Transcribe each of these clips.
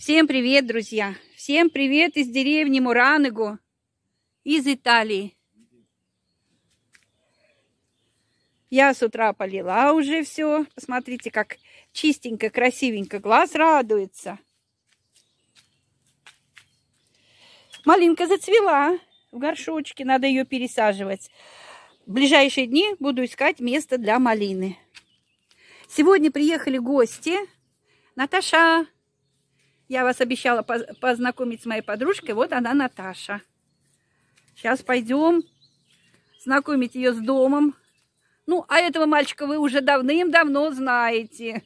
Всем привет, друзья! Всем привет из деревни Мураного, из Италии. Я с утра полила уже все. Посмотрите, как чистенько, красивенько. Глаз радуется. Малинка зацвела в горшочке. Надо ее пересаживать. В ближайшие дни буду искать место для малины. Сегодня приехали гости. Наташа, я вас обещала познакомить с моей подружкой. Вот она, Наташа. Сейчас пойдем знакомить ее с домом. Ну, а этого мальчика вы уже давным-давно знаете.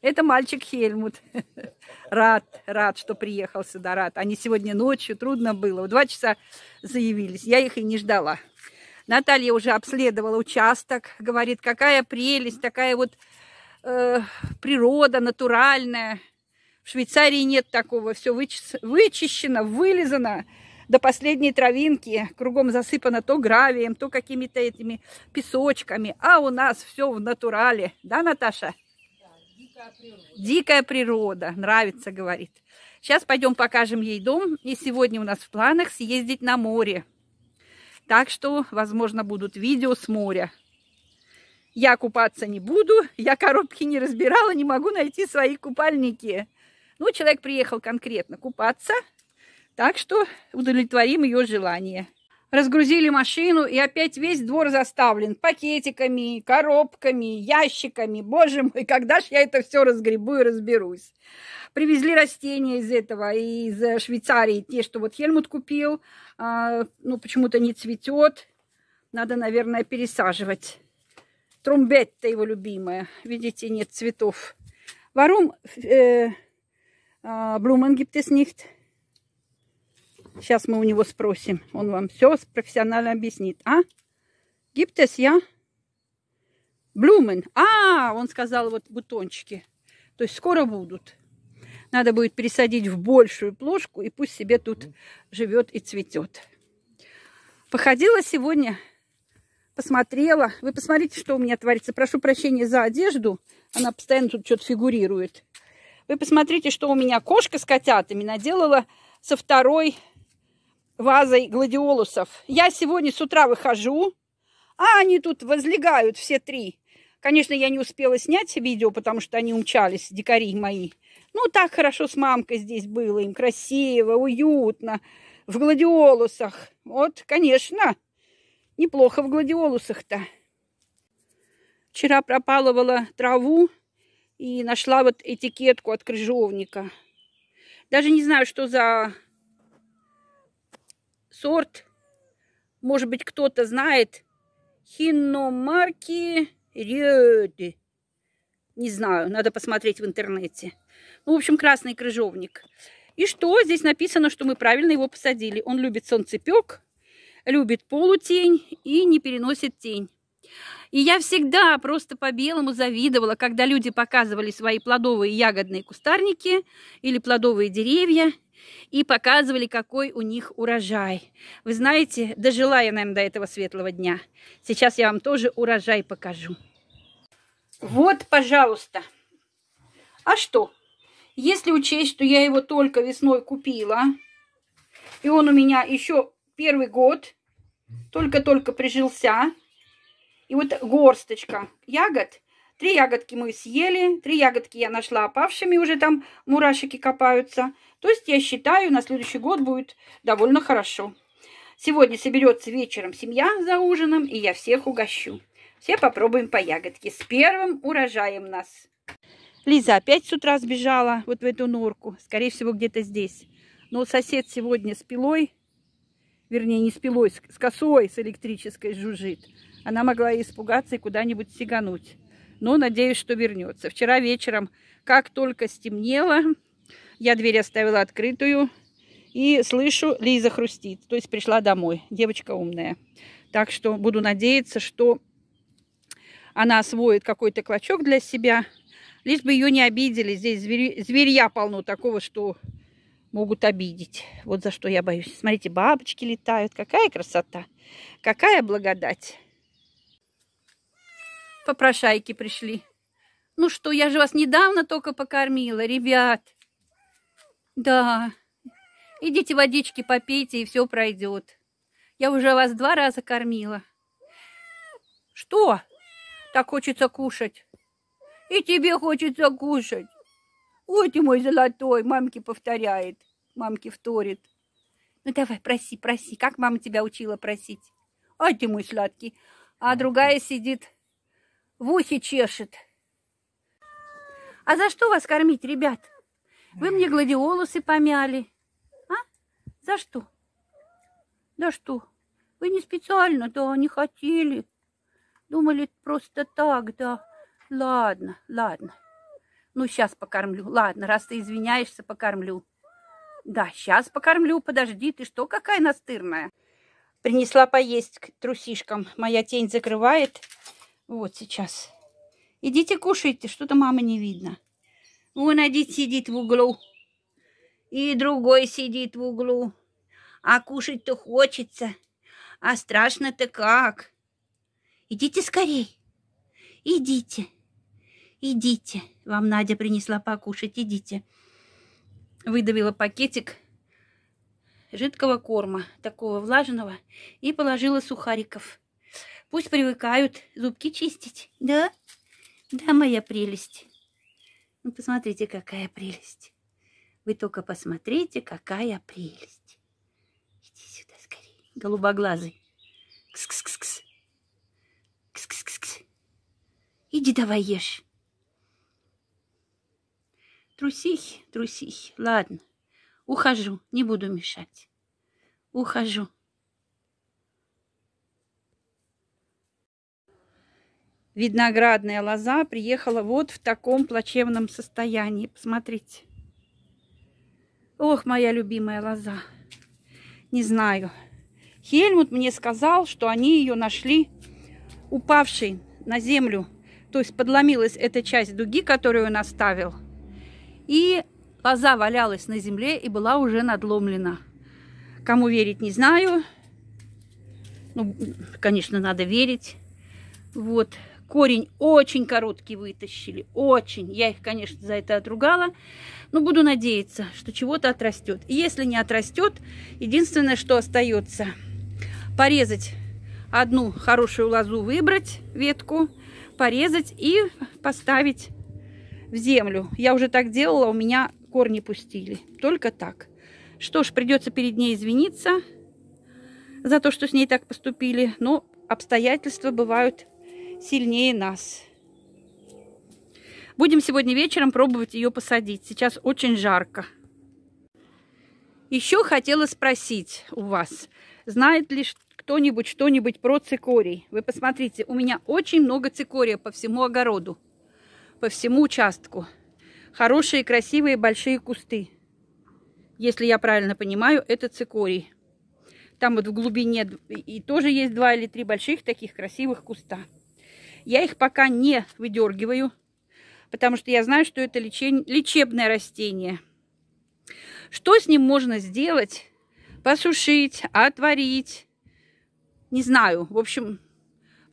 Это мальчик Хельмут. Рад, рад, что приехал сюда, рад. Они сегодня ночью, трудно было. В два часа заявились. Я их и не ждала. Наталья уже обследовала участок. Говорит, какая прелесть, такая вот э, природа натуральная. В Швейцарии нет такого. Все вычищено, вылизано до последней травинки. Кругом засыпано то гравием, то какими-то этими песочками. А у нас все в натурале. Да, Наташа? Дикая природа. Нравится, говорит. Сейчас пойдем покажем ей дом. И сегодня у нас в планах съездить на море. Так что, возможно, будут видео с моря. Я купаться не буду, я коробки не разбирала, не могу найти свои купальники. Ну человек приехал конкретно купаться, так что удовлетворим ее желание. Разгрузили машину, и опять весь двор заставлен пакетиками, коробками, ящиками. Боже мой, когда ж я это все разгребу и разберусь? Привезли растения из этого, из э, Швейцарии, те, что вот Хельмут купил. А, ну, почему-то не цветет. Надо, наверное, пересаживать. Трумбетта его любимая. Видите, нет цветов. Варум... Э, а, Блумен gibt es nicht. Сейчас мы у него спросим. Он вам все профессионально объяснит. А? Gibt es, я? Ja? Блумен. А, он сказал, вот бутончики. То есть скоро будут. Надо будет пересадить в большую плошку, и пусть себе тут живет и цветет. Походила сегодня, посмотрела. Вы посмотрите, что у меня творится. Прошу прощения за одежду. Она постоянно тут что-то фигурирует. Вы посмотрите, что у меня кошка с котятами наделала со второй вазой гладиолусов. Я сегодня с утра выхожу, а они тут возлегают все три. Конечно, я не успела снять видео, потому что они умчались, дикари мои. Ну, так хорошо с мамкой здесь было, им красиво, уютно, в гладиолусах. Вот, конечно, неплохо в гладиолусах-то. Вчера пропалывала траву, и нашла вот этикетку от крыжовника. Даже не знаю, что за сорт. Может быть, кто-то знает. Хиномарки Рёды. Не знаю, надо посмотреть в интернете. Ну, в общем, красный крыжовник. И что? Здесь написано, что мы правильно его посадили. Он любит солнцепек, любит полутень и не переносит тень. И я всегда просто по-белому завидовала, когда люди показывали свои плодовые ягодные кустарники или плодовые деревья и показывали, какой у них урожай. Вы знаете, дожила я, наверное, до этого светлого дня. Сейчас я вам тоже урожай покажу. Вот, пожалуйста. А что? Если учесть, что я его только весной купила, и он у меня еще первый год, только-только прижился, и вот горсточка ягод. Три ягодки мы съели, три ягодки я нашла опавшими, уже там мурашики копаются. То есть я считаю, на следующий год будет довольно хорошо. Сегодня соберется вечером семья за ужином, и я всех угощу. Все попробуем по ягодке. С первым урожаем нас. Лиза опять с утра сбежала вот в эту норку. Скорее всего, где-то здесь. Но сосед сегодня с пилой, вернее, не с пилой, с косой, с электрической жужжит. Она могла испугаться и куда-нибудь сигануть. Но надеюсь, что вернется. Вчера вечером, как только стемнело, я дверь оставила открытую. И слышу, Лиза хрустит. То есть пришла домой. Девочка умная. Так что буду надеяться, что она освоит какой-то клочок для себя. Лишь бы ее не обидели. Здесь звери... зверья полно такого, что могут обидеть. Вот за что я боюсь. Смотрите, бабочки летают. Какая красота. Какая благодать попрошайки пришли. Ну что, я же вас недавно только покормила, ребят. Да, идите водички попейте, и все пройдет. Я уже вас два раза кормила. Что? Так хочется кушать. И тебе хочется кушать. Вот и мой золотой, мамки повторяет, мамки вторит. Ну давай, проси, проси, как мама тебя учила просить? А ты мой сладкий. А другая сидит, в ухе чешет. А за что вас кормить, ребят? Вы мне гладиолусы помяли. А? За что? Да что? Вы не специально, да, не хотели. Думали просто так, да. Ладно, ладно. Ну, сейчас покормлю. Ладно, раз ты извиняешься, покормлю. Да, сейчас покормлю. Подожди, ты что, какая настырная? Принесла поесть к трусишкам. Моя тень закрывает. Вот сейчас. Идите кушайте, что-то мамы не видно. Вон один сидит в углу, и другой сидит в углу. А кушать-то хочется, а страшно-то как. Идите скорей, идите, идите. Вам Надя принесла покушать, идите. Выдавила пакетик жидкого корма, такого влажного, и положила сухариков. Пусть привыкают зубки чистить. Да? Да, моя прелесть. Ну, посмотрите, какая прелесть. Вы только посмотрите, какая прелесть. Иди сюда скорее, голубоглазый. Кс-кс-кс-кс. Кс-кс-кс-кс. Иди давай ешь. Трусихи, трусихи. Ладно, ухожу, не буду мешать. Ухожу. виноградная лоза приехала вот в таком плачевном состоянии. Посмотрите. Ох, моя любимая лоза. Не знаю. Хельмут мне сказал, что они ее нашли упавшей на землю. То есть подломилась эта часть дуги, которую он оставил. И лоза валялась на земле и была уже надломлена. Кому верить, не знаю. Ну, конечно, надо верить. Вот корень очень короткий вытащили, очень. Я их, конечно, за это отругала, но буду надеяться, что чего-то отрастет. И если не отрастет, единственное, что остается, порезать одну хорошую лозу, выбрать ветку, порезать и поставить в землю. Я уже так делала, у меня корни пустили. Только так. Что ж, придется перед ней извиниться за то, что с ней так поступили. Но обстоятельства бывают сильнее нас. Будем сегодня вечером пробовать ее посадить. Сейчас очень жарко. Еще хотела спросить у вас, знает ли кто-нибудь что-нибудь про цикорий? Вы посмотрите, у меня очень много цикория по всему огороду, по всему участку. Хорошие, красивые, большие кусты. Если я правильно понимаю, это цикорий. Там вот в глубине и тоже есть два или три больших таких красивых куста. Я их пока не выдергиваю, потому что я знаю, что это лечение, лечебное растение. Что с ним можно сделать? Посушить, отварить? Не знаю. В общем,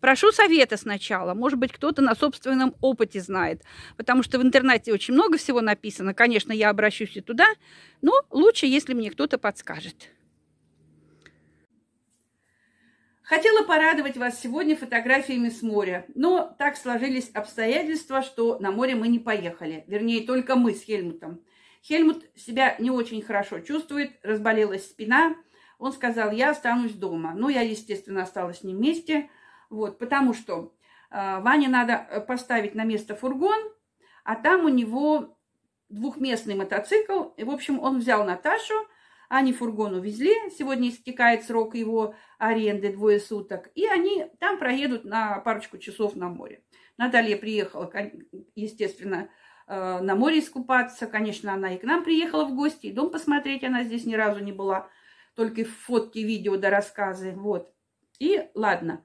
прошу совета сначала. Может быть, кто-то на собственном опыте знает. Потому что в интернете очень много всего написано. Конечно, я обращусь и туда. Но лучше, если мне кто-то подскажет. Хотела порадовать вас сегодня фотографиями с моря, но так сложились обстоятельства, что на море мы не поехали. Вернее, только мы с Хельмутом. Хельмут себя не очень хорошо чувствует, разболелась спина. Он сказал, я останусь дома. но ну, я, естественно, осталась с ним вместе. Вот, потому что э, Ване надо э, поставить на место фургон, а там у него двухместный мотоцикл. И, в общем, он взял Наташу – они фургон увезли, сегодня истекает срок его аренды двое суток, и они там проедут на парочку часов на море. Наталья приехала, естественно, э, на море искупаться. Конечно, она и к нам приехала в гости, и дом посмотреть она здесь ни разу не была. Только фотки, видео да рассказы. Вот. И ладно,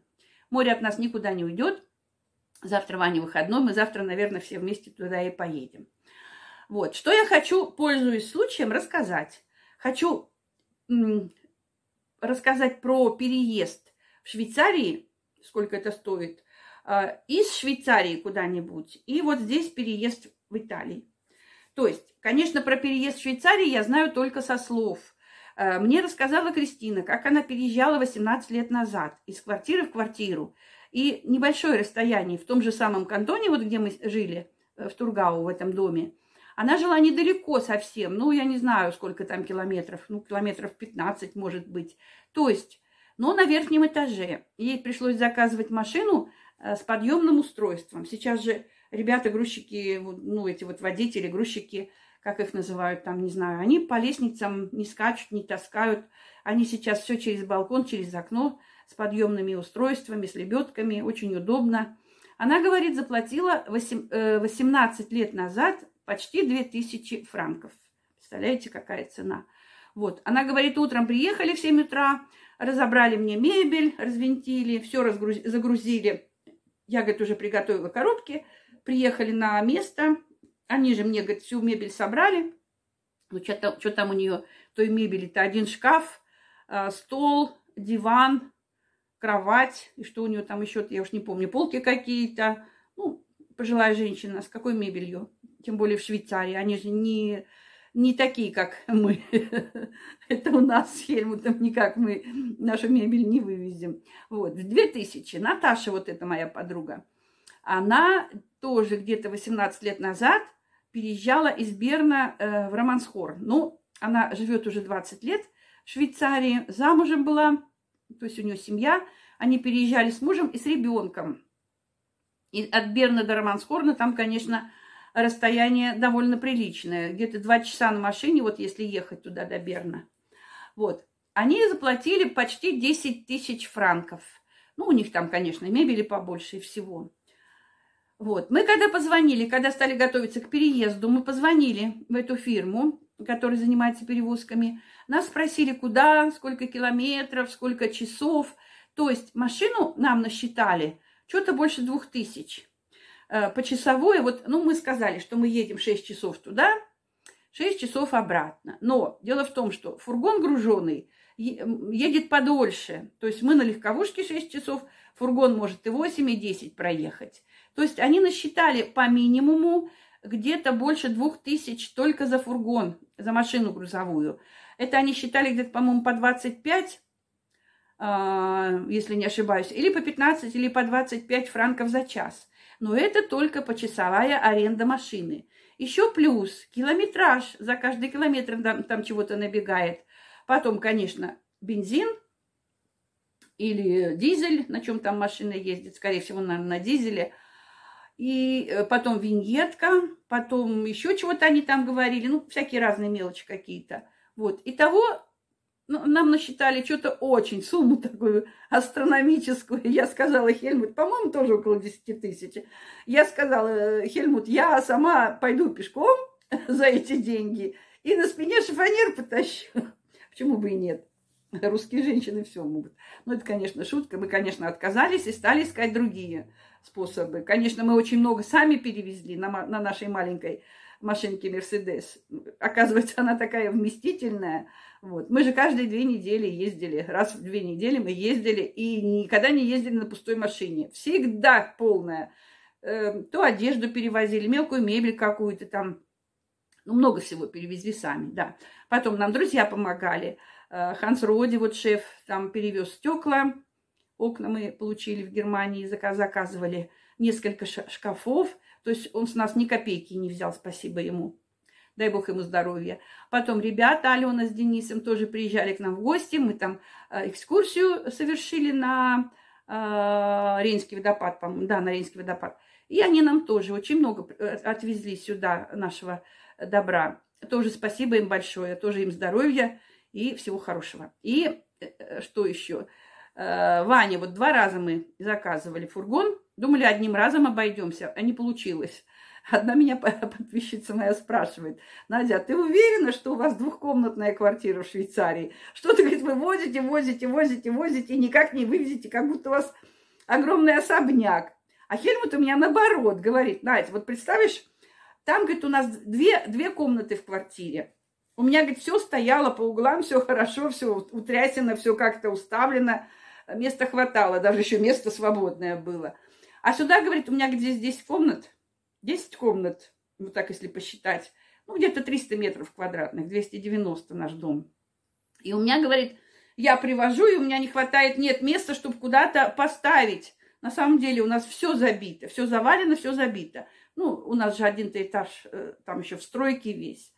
море от нас никуда не уйдет. Завтра Ваня выходной, мы завтра, наверное, все вместе туда и поедем. Вот, что я хочу, пользуясь случаем, рассказать. Хочу рассказать про переезд в Швейцарии, сколько это стоит, а, из Швейцарии куда-нибудь, и вот здесь переезд в Италии. То есть, конечно, про переезд в Швейцарии я знаю только со слов. А, мне рассказала Кристина, как она переезжала 18 лет назад из квартиры в квартиру. И небольшое расстояние в том же самом кантоне, вот где мы жили, э, в Тургау, в этом доме – она жила недалеко совсем, ну, я не знаю, сколько там километров, ну, километров 15, может быть. То есть, но на верхнем этаже. Ей пришлось заказывать машину э, с подъемным устройством. Сейчас же ребята, грузчики, ну, эти вот водители, грузчики, как их называют там, не знаю, они по лестницам не скачут, не таскают. Они сейчас все через балкон, через окно с подъемными устройствами, с лебедками, очень удобно. Она, говорит, заплатила 18 э, лет назад Почти 2000 франков. Представляете, какая цена. Вот. Она говорит, утром приехали в 7 утра, разобрали мне мебель, развинтили, все разгруз... загрузили. Я, говорит, уже приготовила коробки. Приехали на место. Они же мне, говорит, всю мебель собрали. Ну, что там, у нее той мебели-то? Один шкаф, э, стол, диван, кровать. И что у нее там еще, я уж не помню, полки какие-то. Ну, пожилая женщина, с какой мебелью? тем более в Швейцарии, они же не, не такие, как мы. Это у нас с Хельмутом никак мы нашу мебель не вывезем. Вот, в 2000 Наташа, вот это моя подруга, она тоже где-то 18 лет назад переезжала из Берна э, в Романсхор. Ну, она живет уже 20 лет в Швейцарии, замужем была, то есть у нее семья. Они переезжали с мужем и с ребенком. И от Берна до Романсхорна там, конечно, расстояние довольно приличное, где-то два часа на машине, вот если ехать туда до Берна. Вот. Они заплатили почти 10 тысяч франков. Ну, у них там, конечно, мебели побольше и всего. Вот. Мы когда позвонили, когда стали готовиться к переезду, мы позвонили в эту фирму, которая занимается перевозками. Нас спросили, куда, сколько километров, сколько часов. То есть машину нам насчитали что-то больше двух тысяч. Э, по часовой вот, ну, мы сказали, что мы едем 6 часов туда, 6 часов обратно. Но дело в том, что фургон груженный едет подольше. То есть мы на легковушке 6 часов, фургон может и 8, и 10 проехать. То есть они насчитали по минимуму где-то больше двух тысяч только за фургон, за машину грузовую. Это они считали где-то, по-моему, по 25, а, если не ошибаюсь, или по 15, или по 25 франков за час но это только почасовая аренда машины. Еще плюс километраж, за каждый километр там, там чего-то набегает. Потом, конечно, бензин или дизель, на чем там машина ездит, скорее всего, наверное, на дизеле. И э, потом виньетка, потом еще чего-то они там говорили, ну, всякие разные мелочи какие-то. Вот. Итого ну, нам насчитали что-то очень, сумму такую астрономическую. Я сказала, Хельмут, по-моему, тоже около 10 тысяч. Я сказала, Хельмут, я сама пойду пешком за эти деньги и на спине шифонер потащу. Почему бы и нет? Русские женщины все могут. Ну, это, конечно, шутка. Мы, конечно, отказались и стали искать другие способы. Конечно, мы очень много сами перевезли на, на нашей маленькой машинке Мерседес. Оказывается, она такая вместительная. Вот. Мы же каждые две недели ездили, раз в две недели мы ездили и никогда не ездили на пустой машине. Всегда полная. Эм, то одежду перевозили, мелкую мебель какую-то там. Ну, много всего перевезли сами, да. Потом нам друзья помогали. Э, Ханс Роди, вот шеф, там перевез стекла. Окна мы получили в Германии, заказывали несколько шкафов. То есть он с нас ни копейки не взял, спасибо ему дай бог ему здоровья. Потом ребята Алена с Денисом тоже приезжали к нам в гости, мы там э, экскурсию совершили на э, Рейнский водопад, по-моему, да, на Рейнский водопад. И они нам тоже очень много э, отвезли сюда нашего добра. Тоже спасибо им большое, тоже им здоровья и всего хорошего. И э, что еще? Ваня, вот два раза мы заказывали фургон, думали одним разом обойдемся, а не получилось. Одна меня подписчица моя спрашивает, Надя, а ты уверена, что у вас двухкомнатная квартира в Швейцарии? Что ты, говорит, вы возите, возите, возите, возите, и никак не вывезете, как будто у вас огромный особняк. А Хельмут у меня наоборот говорит, Надя, вот представишь, там, говорит, у нас две, две комнаты в квартире. У меня, говорит, все стояло по углам, все хорошо, все утрясено, все как-то уставлено. Места хватало, даже еще место свободное было. А сюда, говорит, у меня где здесь комнат, 10 комнат, вот так если посчитать, ну, где-то 300 метров квадратных, 290 наш дом. И у меня, говорит, я привожу, и у меня не хватает, нет места, чтобы куда-то поставить. На самом деле у нас все забито, все завалено, все забито. Ну, у нас же один-то этаж э, там еще в стройке весь.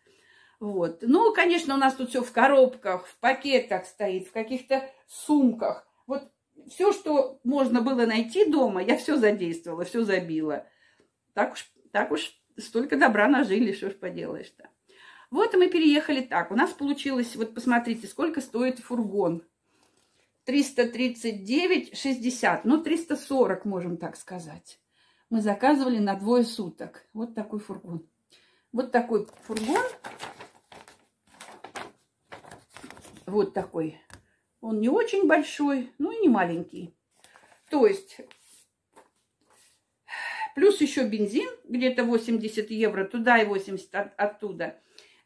Вот. Ну, конечно, у нас тут все в коробках, в пакетах стоит, в каких-то сумках. Вот все, что можно было найти дома, я все задействовала, все забила. Так уж так уж столько добра нажили, что ж поделаешь-то. Вот и мы переехали так. У нас получилось, вот посмотрите, сколько стоит фургон. 339,60. Ну, 340, можем так сказать. Мы заказывали на двое суток. Вот такой фургон. Вот такой фургон. Вот такой. Он не очень большой, ну и не маленький. То есть Плюс еще бензин, где-то 80 евро, туда и 80 от, оттуда.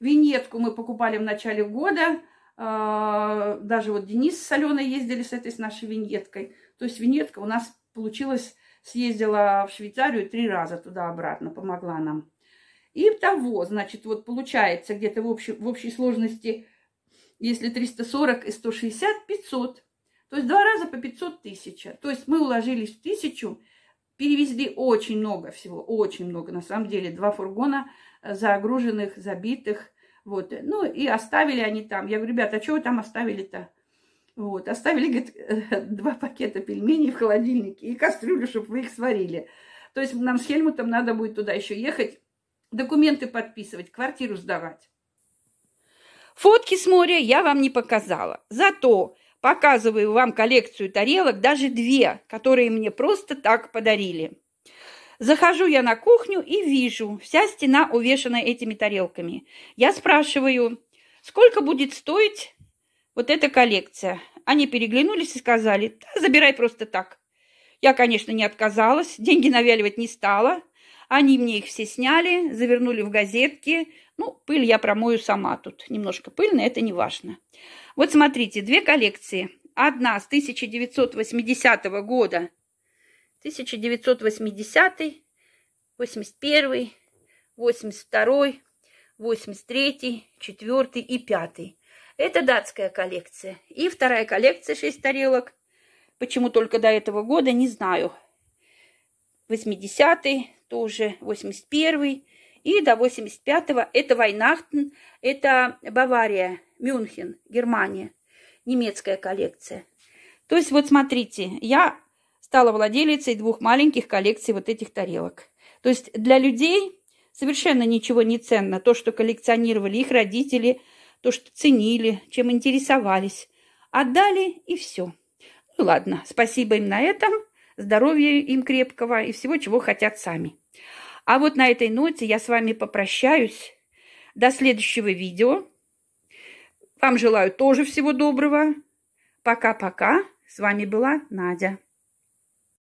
Винетку мы покупали в начале года. А, даже вот Денис с Аленой ездили с этой с нашей винеткой. То есть винетка у нас получилась, съездила в Швейцарию три раза туда-обратно, помогла нам. И того, значит, вот получается где-то в общей, в общей сложности, если 340 и 160, 500. То есть два раза по 500 тысяч. То есть мы уложились в тысячу Перевезли очень много всего, очень много. На самом деле два фургона э, загруженных, забитых. Вот. Э, ну и оставили они там. Я говорю, ребята, а что вы там оставили-то? Вот. Оставили, говорит, два пакета пельменей в холодильнике и кастрюлю, чтобы вы их сварили. То есть нам с Хельмутом надо будет туда еще ехать, документы подписывать, квартиру сдавать. Фотки с моря я вам не показала. Зато Показываю вам коллекцию тарелок, даже две, которые мне просто так подарили. Захожу я на кухню и вижу, вся стена увешана этими тарелками. Я спрашиваю, сколько будет стоить вот эта коллекция? Они переглянулись и сказали, да, забирай просто так. Я, конечно, не отказалась, деньги навяливать не стала – они мне их все сняли, завернули в газетки. Ну, пыль я промою сама тут. Немножко пыльно, это не важно. Вот смотрите, две коллекции. Одна с 1980 года. 1980, 81, 82, 83, 4 и 5. Это датская коллекция. И вторая коллекция 6 тарелок. Почему только до этого года, не знаю. 80-й, тоже 81-й. И до 85-го это Вайнахтен, это Бавария, Мюнхен, Германия, немецкая коллекция. То есть вот смотрите, я стала владелицей двух маленьких коллекций вот этих тарелок. То есть для людей совершенно ничего не ценно. То, что коллекционировали их родители, то, что ценили, чем интересовались. Отдали и все. Ну ладно, спасибо им на этом здоровья им крепкого и всего, чего хотят сами. А вот на этой ноте я с вами попрощаюсь. До следующего видео. Вам желаю тоже всего доброго. Пока-пока. С вами была Надя.